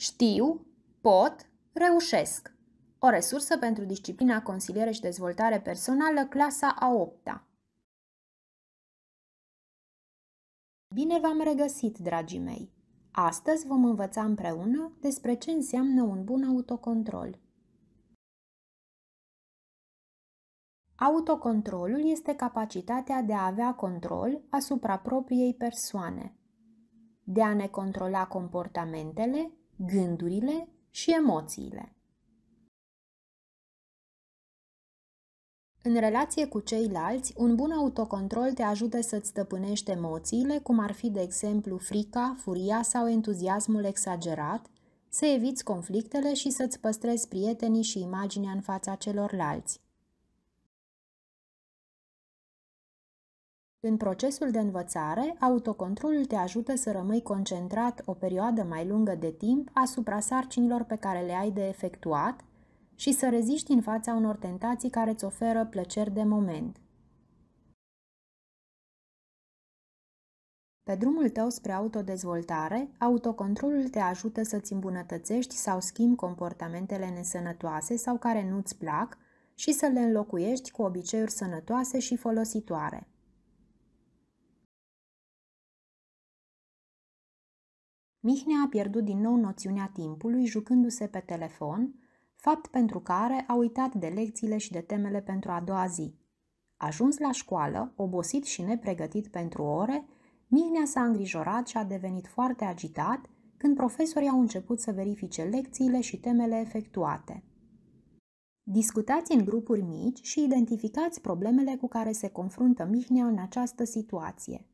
Știu, pot, reușesc. O resursă pentru disciplina consiliere și dezvoltare personală, clasa a 8-a. Bine v-am regăsit, dragii mei! Astăzi vom învăța împreună despre ce înseamnă un bun autocontrol. Autocontrolul este capacitatea de a avea control asupra propriei persoane, de a ne controla comportamentele gândurile și emoțiile. În relație cu ceilalți, un bun autocontrol te ajută să-ți stăpânești emoțiile, cum ar fi, de exemplu, frica, furia sau entuziasmul exagerat, să eviți conflictele și să-ți păstrezi prietenii și imaginea în fața celorlalți. În procesul de învățare, autocontrolul te ajută să rămâi concentrat o perioadă mai lungă de timp asupra sarcinilor pe care le ai de efectuat și să reziști în fața unor tentații care îți oferă plăceri de moment. Pe drumul tău spre autodezvoltare, autocontrolul te ajută să-ți îmbunătățești sau schimbi comportamentele nesănătoase sau care nu-ți plac și să le înlocuiești cu obiceiuri sănătoase și folositoare. Mihnea a pierdut din nou noțiunea timpului jucându-se pe telefon, fapt pentru care a uitat de lecțiile și de temele pentru a doua zi. Ajuns la școală, obosit și nepregătit pentru ore, Mihnea s-a îngrijorat și a devenit foarte agitat când profesorii au început să verifice lecțiile și temele efectuate. Discutați în grupuri mici și identificați problemele cu care se confruntă Mihnea în această situație.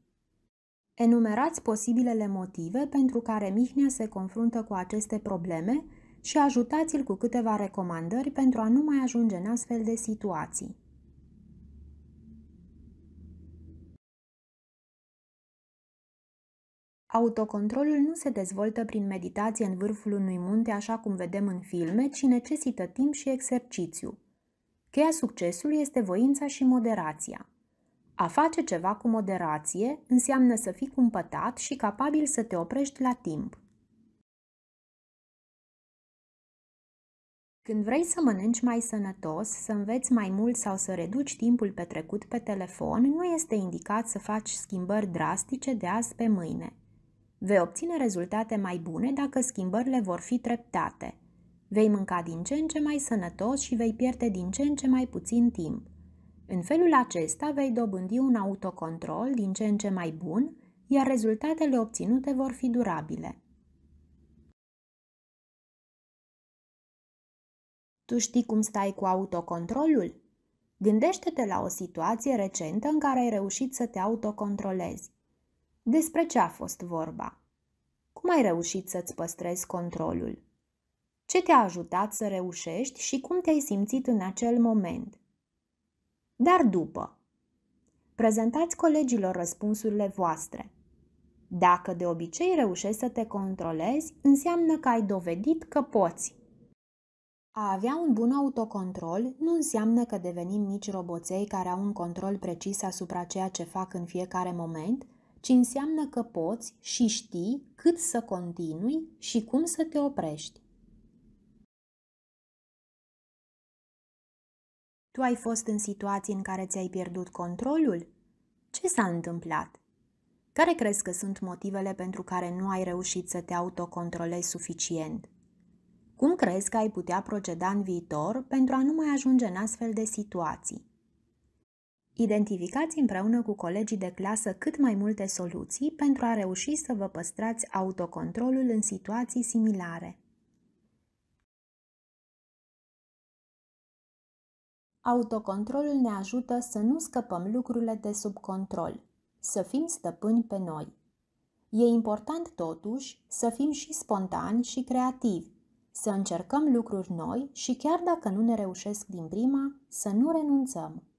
Enumerați posibilele motive pentru care Mihnea se confruntă cu aceste probleme și ajutați-l cu câteva recomandări pentru a nu mai ajunge în astfel de situații. Autocontrolul nu se dezvoltă prin meditație în vârful unui munte, așa cum vedem în filme, ci necesită timp și exercițiu. Cheia succesului este voința și moderația. A face ceva cu moderație înseamnă să fii cumpătat și capabil să te oprești la timp. Când vrei să mănânci mai sănătos, să înveți mai mult sau să reduci timpul petrecut pe telefon, nu este indicat să faci schimbări drastice de azi pe mâine. Vei obține rezultate mai bune dacă schimbările vor fi treptate. Vei mânca din ce în ce mai sănătos și vei pierde din ce în ce mai puțin timp. În felul acesta vei dobândi un autocontrol din ce în ce mai bun, iar rezultatele obținute vor fi durabile. Tu știi cum stai cu autocontrolul? Gândește-te la o situație recentă în care ai reușit să te autocontrolezi. Despre ce a fost vorba? Cum ai reușit să-ți păstrezi controlul? Ce te-a ajutat să reușești și cum te-ai simțit în acel moment? Dar după. Prezentați colegilor răspunsurile voastre. Dacă de obicei reușești să te controlezi, înseamnă că ai dovedit că poți. A avea un bun autocontrol nu înseamnă că devenim mici roboței care au un control precis asupra ceea ce fac în fiecare moment, ci înseamnă că poți și știi cât să continui și cum să te oprești. Tu ai fost în situații în care ți-ai pierdut controlul? Ce s-a întâmplat? Care crezi că sunt motivele pentru care nu ai reușit să te autocontrolezi suficient? Cum crezi că ai putea proceda în viitor pentru a nu mai ajunge în astfel de situații? Identificați împreună cu colegii de clasă cât mai multe soluții pentru a reuși să vă păstrați autocontrolul în situații similare. Autocontrolul ne ajută să nu scăpăm lucrurile de sub control, să fim stăpâni pe noi. E important totuși să fim și spontani și creativi, să încercăm lucruri noi și chiar dacă nu ne reușesc din prima, să nu renunțăm.